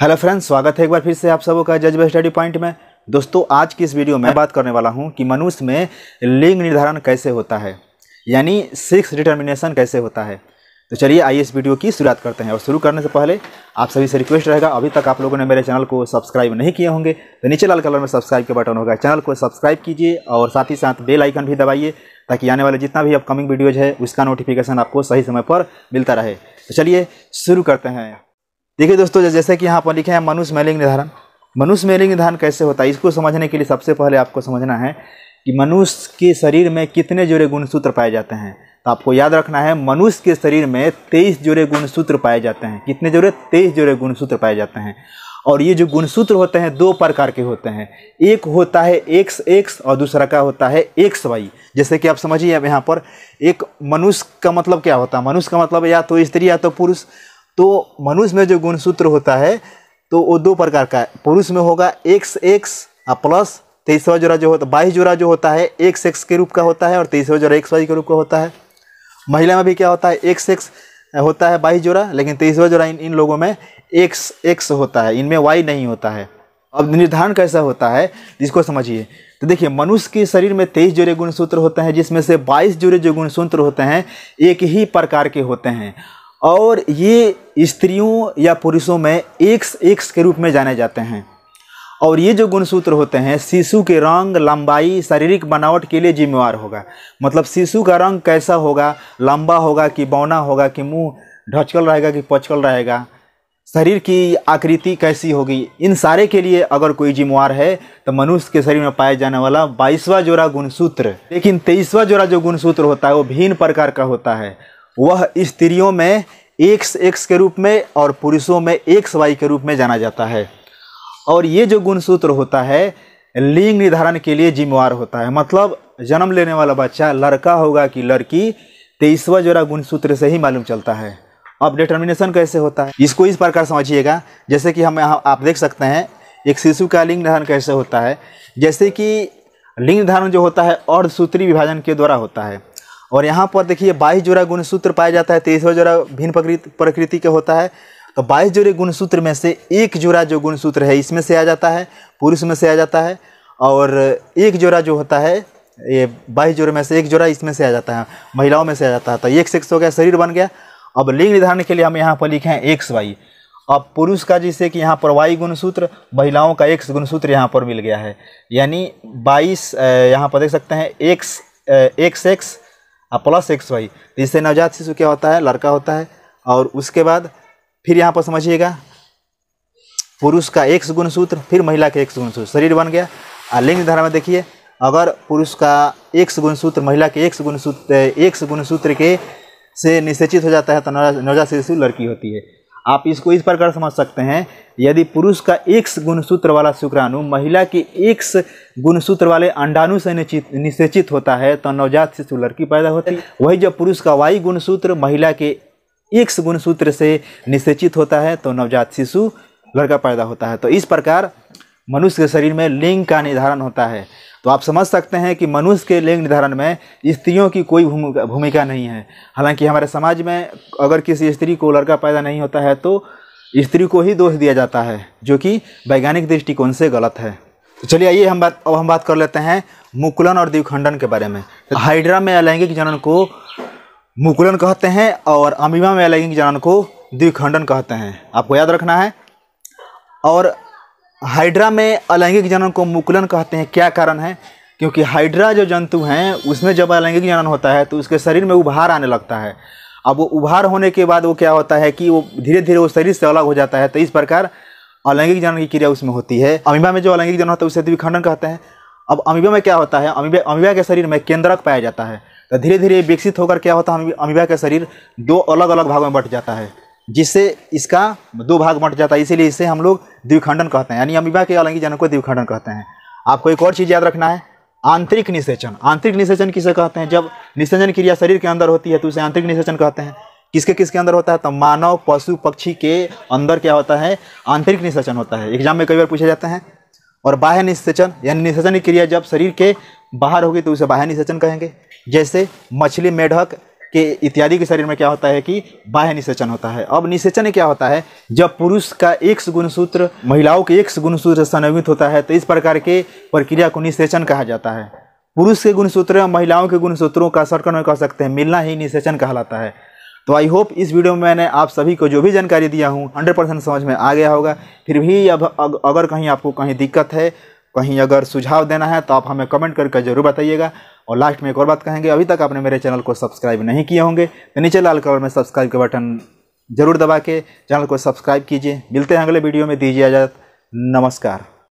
hello friends स्वागत है एक बार फिर से आप सबों का जज स्टडी पॉइंट में दोस्तों आज की इस वीडियो में बात करने वाला हूं कि मनुष्य में लिंग निर्धारण कैसे होता है यानी सिक्स डिटर्मिनेशन कैसे होता है तो चलिए आइए इस वीडियो की शुरुआत करते हैं और शुरू करने से पहले आप सभी से रिक्वेस्ट रहेगा अभी तक आप लोगों ने मेरे चैनल को सब्सक्राइब नहीं किए होंगे तो नीचे लाल कलर में सब्सक्राइब के बटन होगा चैनल को सब्सक्राइब कीजिए और साथ ही साथ बेल आइकन भी दबाइए ताकि आने वाले जितना भी अपकमिंग वीडियोज है उसका नोटिफिकेशन आपको सही समय पर मिलता रहे तो चलिए शुरू करते हैं देखिए दोस्तों जैसे कि यहाँ पर लिखे हैं मनुष्य मैलिंग निर्धारण मनुष्य मैलिंग निर्धारण कैसे होता है इसको समझने के लिए सबसे पहले आपको समझना है कि मनुष्य के शरीर में कितने जोड़े गुणसूत्र पाए जाते हैं तो आपको याद रखना है मनुष्य के शरीर में तेईस जोड़े गुणसूत्र पाए जाते हैं कितने जोड़े तेईस जोड़े गुणसूत्र पाए जाते हैं और ये जो गुणसूत्र होते हैं दो प्रकार के होते हैं एक होता है एक्स एक्स और दूसरा का होता है एक्स वाई जैसे कि आप समझिए अब यहाँ पर एक मनुष्य का मतलब क्या होता है मनुष्य का मतलब या तो स्त्री या तो पुरुष तो मनुष्य में जो गुणसूत्र होता है तो वो दो प्रकार का है पुरुष में होगा एक्स एक्स और प्लस तेईसवा जोड़ा जो तो होता है बाईस जोड़ा जो होता है एक्स एक्स के रूप का होता है और तेईसवा जोड़ा एक्स वाई के रूप का होता है महिला में भी क्या होता है एक्स एक्स होता है बाईस जोड़ा लेकिन तेईसवा जोड़ा इन इन लोगों में एक्स एक्स होता है इनमें वाई नहीं होता है अब निर्धारण कैसा होता है इसको समझिए तो देखिए मनुष्य के शरीर में तेईस जोड़े गुणसूत्र होते हैं जिसमें से बाईस जोड़े जो गुणसूत्र होते हैं एक ही प्रकार के होते हैं और ये स्त्रियों या पुरुषों में एक्स एक्स के रूप में जाने जाते हैं और ये जो गुणसूत्र होते हैं शिशु के रंग लंबाई शारीरिक बनावट के लिए जिम्मेवार होगा मतलब शिशु का रंग कैसा होगा लंबा होगा कि बौना होगा कि मुंह ढचकल रहेगा कि पचकल रहेगा शरीर की आकृति कैसी होगी इन सारे के लिए अगर कोई जिम्मेवार है तो मनुष्य के शरीर में पाया जाने वाला बाईसवा जोड़ा गुणसूत्र लेकिन तेईसवा जोड़ा जो गुणसूत्र होता है वो भिन्न प्रकार का होता है वह स्त्रियों में एक्स एक्स के रूप में और पुरुषों में एक्स वाई के रूप में जाना जाता है और ये जो गुणसूत्र होता है लिंग निर्धारण के लिए जिम्मेवार होता है मतलब जन्म लेने वाला बच्चा लड़का होगा कि लड़की तेईसवा तो जोरा गुणसूत्र से ही मालूम चलता है अब डिटर्मिनेशन कैसे होता है इसको इस प्रकार समझिएगा जैसे कि हम यहाँ आप देख सकते हैं एक शिशु का लिंग निर्धारण कैसे होता है जैसे कि लिंग निर्धारण जो होता है अर्धसूत्री विभाजन के द्वारा होता है और यहाँ पर देखिए बाईस जोड़ा गुणसूत्र पाया जाता है तेईसवा जोड़ा भिन्न प्रकृति के होता है तो बाईस जोड़े गुणसूत्र में से एक जोड़ा जो गुणसूत्र है इसमें से आ जाता है पुरुष में से आ जाता है और एक जोड़ा जो होता है ये बाईस जोड़े में से एक जोड़ा इसमें से आ जाता है महिलाओं में से आ जाता है तो एक सेक्स हो गया शरीर बन गया अब लिंग निर्धारण के लिए हम यहाँ पर लिखे हैं एक्स वाई अब पुरुष का जैसे कि यहाँ पर वाई गुणसूत्र महिलाओं का एक्स गुणसूत्र यहाँ पर मिल गया है यानी बाईस यहाँ पर देख सकते हैं एक्स एक्स एक्स और प्लस एक्स वाई इससे नवजात शिशु क्या होता है लड़का होता है और उसके बाद फिर यहाँ पर समझिएगा पुरुष का एक्स गुण सूत्र फिर महिला के एक्स गुण सूत्र शरीर बन गया और लिंग धारा में देखिए अगर पुरुष का एक्स गुण सूत्र महिला के एक्स गुण सूत्र एक्स गुण सूत्र के से निश्चित हो जाता है तो नवजात शिशु लड़की होती है आप इसको इस प्रकार समझ सकते हैं यदि पुरुष का एक गुणसूत्र वाला शुक्राणु महिला के एक गुणसूत्र वाले अंडाणु से निश्चित निषेचित होता है तो नवजात शिशु लड़की पैदा होती है वही जब पुरुष का वायु गुणसूत्र महिला के एक गुणसूत्र से निषेचित होता है तो नवजात शिशु लड़का पैदा होता है तो इस प्रकार मनुष्य के शरीर में लिंग का निर्धारण होता है तो आप समझ सकते हैं कि मनुष्य के लिंग निर्धारण में स्त्रियों की कोई भूमिका नहीं है हालांकि हमारे समाज में अगर किसी स्त्री को लड़का पैदा नहीं होता है तो स्त्री को ही दोष दिया जाता है जो कि वैज्ञानिक दृष्टिकोण से गलत है तो चलिए आइए हम बात अब हम बात कर लेते हैं मुकुलन और द्विखंडन के बारे में तो हाइड्रा में अलैंगिक जनन को मुकुलन कहते हैं और अमीबा में अलैंगिक जनन को द्विखंडन कहते हैं आपको याद रखना है और हाइड्रा में अलैंगिक जनन को मुकुलन कहते हैं क्या कारण है क्योंकि हाइड्रा जो जंतु हैं उसमें जब अलैंगिक जनन होता है तो उसके शरीर में उभार आने लगता है अब वो उभार होने के बाद वो क्या होता है कि वो धीरे धीरे वो शरीर से अलग हो जाता है तो इस प्रकार अलैंगिक जनन की क्रिया उसमें होती है अमीबा में जो अलैंगिक जनन होता है उसे द्विखंडन कहते हैं अब अमीबा में क्या होता है अमीबा अमीबा के शरीर में केंद्रक पाया जाता है तो धीरे धीरे विकसित होकर क्या होता है अमीबा के शरीर दो अलग अलग भागों में बट जाता है जिससे इसका दो भाग बंट जाता है इसीलिए इसे हम लोग द्विखंडन कहते हैं यानी अमीबा के जनक को द्विखंडन कहते हैं आपको एक और चीज़ याद रखना है आंतरिक निषेचन आंतरिक निषेचन किसे कहते हैं जब निषेचन क्रिया शरीर के अंदर होती है तो उसे आंतरिक निषेचन कहते हैं किसके किसके अंदर होता है तो मानव पशु पक्षी के अंदर क्या होता है आंतरिक निषेचन होता है एग्जाम में कई बार पूछे जाते हैं और बाह्य निषेचन यानी निषेचन क्रिया जब शरीर के बाहर होगी तो उसे बाह्य निषेचन कहेंगे जैसे मछली मेढक के इत्यादि के शरीर में क्या होता है कि बाह्य निषेचन होता है अब निषेचन क्या होता है जब पुरुष का एक गुणसूत्र महिलाओं के एक गुणसूत्र संयमित होता है तो इस प्रकार के प्रक्रिया को निषेचन कहा जाता है पुरुष के गुणसूत्र और महिलाओं के गुणसूत्रों का सर्कन में कह सकते हैं मिलना ही निषेचन कहलाता है तो आई होप इस वीडियो में मैंने आप सभी को जो भी जानकारी दिया हूँ 100 परसेंट समझ में आ गया होगा फिर भी अब अगर कहीं आपको कहीं दिक्कत है कहीं अगर सुझाव देना है तो आप हमें कमेंट करके जरूर बताइएगा और लास्ट में एक और बात कहेंगे अभी तक आपने मेरे चैनल को सब्सक्राइब नहीं किए होंगे तो नीचे लाल कलर में सब्सक्राइब के बटन जरूर दबा के चैनल को सब्सक्राइब कीजिए मिलते हैं अगले वीडियो में दीजिए इजाज़त नमस्कार